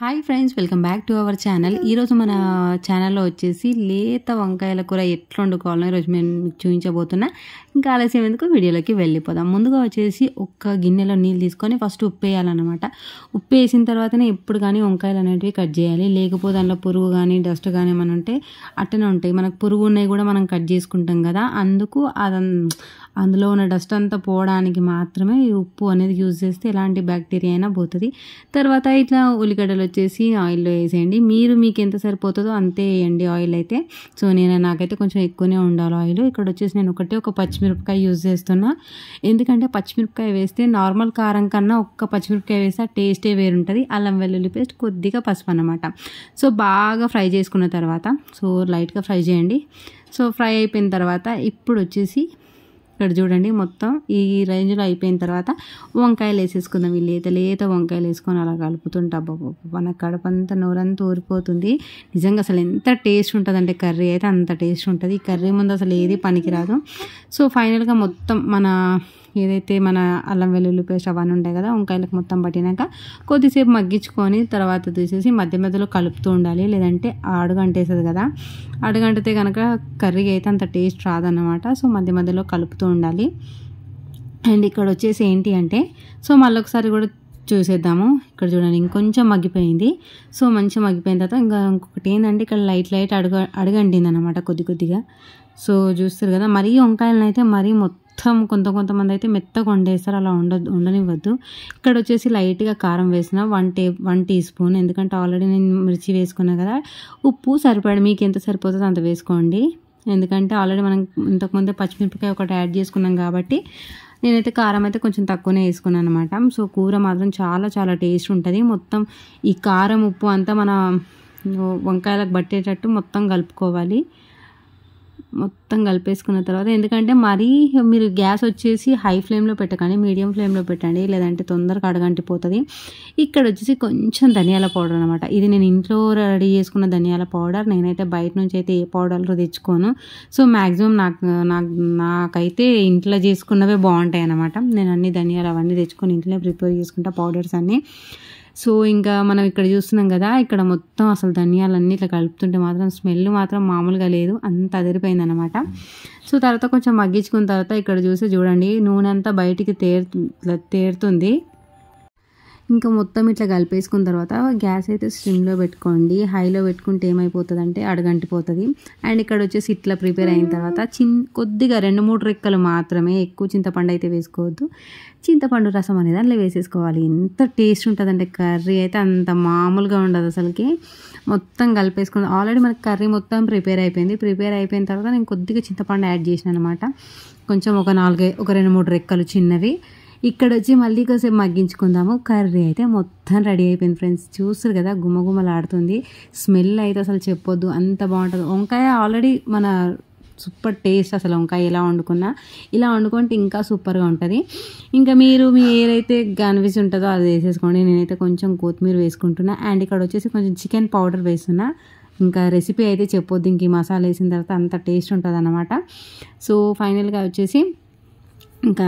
hi friends welcome back to our channel ఈరోజు మన ఛానల్లో వచ్చేసి లేత వంకాయల కూర ఎట్లా వండుకోవాలో ఈరోజు మేము చూపించబోతున్నా ఇంకా ఆలస్యం ఎందుకు వీడియోలోకి వెళ్ళిపోదాం ముందుగా వచ్చేసి ఒక్క గిన్నెలో నీళ్ళు తీసుకొని ఫస్ట్ ఉప్పు వేయాలన్నమాట ఉప్పు వేసిన తర్వాతనే ఎప్పుడు కానీ వంకాయలు అనేటివి కట్ చేయాలి లేకపోతే దాంట్లో పురుగు కానీ డస్ట్ కానీ ఏమైనా ఉంటే అట్టనే ఉంటాయి మనకు పురుగు ఉన్నాయి కూడా మనం కట్ చేసుకుంటాం కదా అందుకు అదం అందులో ఉన్న డస్ట్ అంతా పోవడానికి మాత్రమే ఈ ఉప్పు అనేది యూజ్ చేస్తే ఎలాంటి బ్యాక్టీరియా అయినా పోతుంది తర్వాత ఇట్లా ఉల్లిగడ్డలు వచ్చేసి ఆయిల్లో వేసేయండి మీరు మీకు ఎంత సరిపోతుందో అంతే వేయండి ఆయిల్ అయితే సో నేను నాకైతే కొంచెం ఎక్కువనే ఉండాలి ఆయిల్ ఇక్కడ వచ్చేసి నేను ఒకటే ఒక పచ్చిమిరపకాయ యూజ్ చేస్తున్నా ఎందుకంటే పచ్చిమిరపకాయ వేస్తే నార్మల్ కారం కన్నా ఒక్క పచ్చిమిరపకాయ వేస్తే ఆ టేస్టే వేరుంటుంది అల్లం వెల్లుల్లి పేస్ట్ కొద్దిగా పసుపు అన్నమాట సో బాగా ఫ్రై చేసుకున్న తర్వాత సో లైట్గా ఫ్రై చేయండి సో ఫ్రై అయిపోయిన తర్వాత ఇప్పుడు వచ్చేసి ఇక్కడ చూడండి మొత్తం ఈ రేంజ్లో అయిపోయిన తర్వాత వంకాయలు వేసేసుకుందాం ఈ లేత లేత వంకాయలు వేసుకొని అలా కలుపుతుంటా బాబు మన అంతా నోరంతా ఊరిపోతుంది నిజంగా అసలు ఎంత టేస్ట్ ఉంటుందంటే కర్రీ అయితే అంత టేస్ట్ ఉంటుంది ఈ కర్రీ ముందు అసలు ఏది పనికిరాదు సో ఫైనల్గా మొత్తం మన ఏదైతే మన అల్లం వెల్లుల్లి పేస్ట్ అవన్నీ ఉంటాయి కదా వంకాయలకు మొత్తం పట్టినాక కొద్దిసేపు మగ్గించుకొని తర్వాత తీసేసి మధ్య మధ్యలో కలుపుతూ ఉండాలి లేదంటే ఆడుగంటేస్తుంది కదా ఆడుగంటతే కనుక కర్రీ అయితే అంత టేస్ట్ రాదన్నమాట సో మధ్య మధ్యలో కలుపుతూ ఉండాలి అండ్ ఇక్కడ వచ్చేసి ఏంటి అంటే సో మళ్ళొకసారి కూడా చూసేద్దాము ఇక్కడ చూడండి ఇంకొంచెం మగ్గిపోయింది సో మంచిగా మగ్గిపోయిన తర్వాత ఇంకా ఇంకొకటి ఏంటంటే ఇక్కడ లైట్ లైట్ అడుగ అడగండింది అనమాట కొద్ది కొద్దిగా సో చూస్తారు కదా మరీ వంకాయలను అయితే మరీ మొత్తం కొంత కొంతమంది అయితే మెత్తగా వండేస్తారు అలా ఉండ ఉండనివ్వద్దు ఇక్కడ వచ్చేసి లైట్గా కారం వేసిన వన్ టే వన్ టీ స్పూన్ ఎందుకంటే ఆల్రెడీ నేను మిర్చి వేసుకున్నా కదా ఉప్పు సరిపడి మీకు ఎంత సరిపోతుందో అంత వేసుకోండి ఎందుకంటే ఆల్రెడీ మనం ఇంతకుముందే పచ్చిమిరపకాయ ఒకటి యాడ్ చేసుకున్నాం కాబట్టి నేనైతే కారం అయితే కొంచెం తక్కువనే వేసుకున్నాను అనమాట సో కూర మాత్రం చాలా చాలా టేస్ట్ ఉంటుంది మొత్తం ఈ కారం ఉప్పు అంతా మన వంకాయలకు పట్టేటట్టు మొత్తం కలుపుకోవాలి మొత్తం కలిపేసుకున్న తర్వాత ఎందుకంటే మరీ మీరు గ్యాస్ వచ్చేసి హై ఫ్లేమ్లో పెట్టకండి మీడియం ఫ్లేమ్లో పెట్టండి లేదంటే తొందరగా అడగంటిపోతుంది ఇక్కడ వచ్చేసి కొంచెం ధనియాల పౌడర్ అనమాట ఇది నేను ఇంట్లో రెడీ చేసుకున్న ధనియాల పౌడర్ నేనైతే బయట నుంచి అయితే ఏ పౌడర్లు తెచ్చుకోను సో మ్యాక్సిమం నాకు నాకు నాకైతే ఇంట్లో చేసుకున్నవే బాగుంటాయి అనమాట నేను అన్ని ధనియాలు అవన్నీ తెచ్చుకొని ఇంట్లోనే ప్రిపేర్ చేసుకుంటా పౌడర్స్ అన్నీ సో ఇంకా మనం ఇక్కడ చూస్తున్నాం కదా ఇక్కడ మొత్తం అసలు ధనియాలన్నీ ఇట్లా కలుపుతుంటే మాత్రం స్మెల్ మాత్రం మామూలుగా లేదు అంత అదిరిపోయింది అనమాట సో తర్వాత కొంచెం మగ్గించుకున్న తర్వాత ఇక్కడ చూసి చూడండి నూనె అంతా బయటికి తేరు తేరుతుంది ఇంకా మొత్తం ఇట్లా కలిపేసుకున్న తర్వాత గ్యాస్ అయితే స్టిమ్లో పెట్టుకోండి హైలో పెట్టుకుంటే ఏమైపోతుంది అంటే అడగంటిపోతుంది అండ్ ఇక్కడ వచ్చేసి ఇట్లా ప్రిపేర్ అయిన తర్వాత చిన్ కొద్దిగా రెండు మూడు రెక్కలు మాత్రమే ఎక్కువ చింతపండు అయితే వేసుకోవద్దు చింతపండు రసం అనేది అందులో వేసేసుకోవాలి ఎంత టేస్ట్ ఉంటుందంటే కర్రీ అయితే అంత మామూలుగా ఉండదు అసలుకి మొత్తం కలిపేసుకుని ఆల్రెడీ మనకి కర్రీ మొత్తం ప్రిపేర్ అయిపోయింది ప్రిపేర్ అయిపోయిన తర్వాత నేను కొద్దిగా చింతపండు యాడ్ చేసిన అనమాట కొంచెం ఒక నాలుగై ఒక రెండు మూడు రెక్కలు చిన్నవి ఇక్కడ వచ్చి మళ్ళీ కొంచెం మగ్గించుకుందాము కర్రీ అయితే మొత్తం రెడీ అయిపోయింది ఫ్రెండ్స్ చూస్తారు కదా గుమ్మగుమ్మలాడుతుంది స్మెల్ అయితే అసలు చెప్పొద్దు అంత బాగుంటుంది వంకాయ ఆల్రెడీ మన సూపర్ టేస్ట్ అసలు వంకాయ ఎలా వండుకున్నా ఇలా వండుకుంటే ఇంకా సూపర్గా ఉంటుంది ఇంకా మీరు మీ ఏదైతే గన్విజ్ ఉంటుందో అది వేసేసుకోండి నేనైతే కొంచెం కొత్తిమీర వేసుకుంటున్నా అండ్ ఇక్కడ వచ్చేసి కొంచెం చికెన్ పౌడర్ వేస్తున్నా ఇంకా రెసిపీ అయితే చెప్పొద్దు ఇంక ఈ మసాలా వేసిన తర్వాత అంత టేస్ట్ ఉంటుంది అన్నమాట సో ఫైనల్గా వచ్చేసి ఇంకా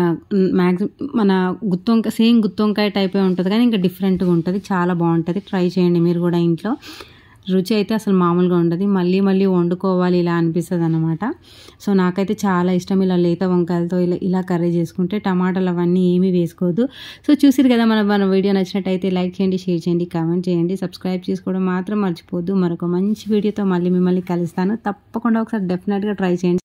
మ్యాక్సిమం మన గుత్తొంకాయ సేమ్ గుత్తొంకాయ టైపే ఉంటుంది కానీ ఇంకా డిఫరెంట్గా ఉంటుంది చాలా బాగుంటుంది ట్రై చేయండి మీరు కూడా ఇంట్లో రుచి అయితే అసలు మామూలుగా ఉండదు మళ్ళీ మళ్ళీ వండుకోవాలి ఇలా అనిపిస్తుంది అనమాట సో నాకైతే చాలా ఇష్టం ఇలా లేత వంకాయలతో ఇలా ఇలా కర్రీ చేసుకుంటే టమాటాలు అవన్నీ ఏమీ వేసుకోవద్దు సో చూసిరు కదా మన మన వీడియో నచ్చినట్టయితే లైక్ చేయండి షేర్ చేయండి కామెంట్ చేయండి సబ్స్క్రైబ్ చేసుకోవడం మాత్రం మర్చిపోద్దు మరొక మంచి వీడియోతో మళ్ళీ మిమ్మల్ని కలుస్తాను తప్పకుండా ఒకసారి డెఫినెట్గా ట్రై చేయండి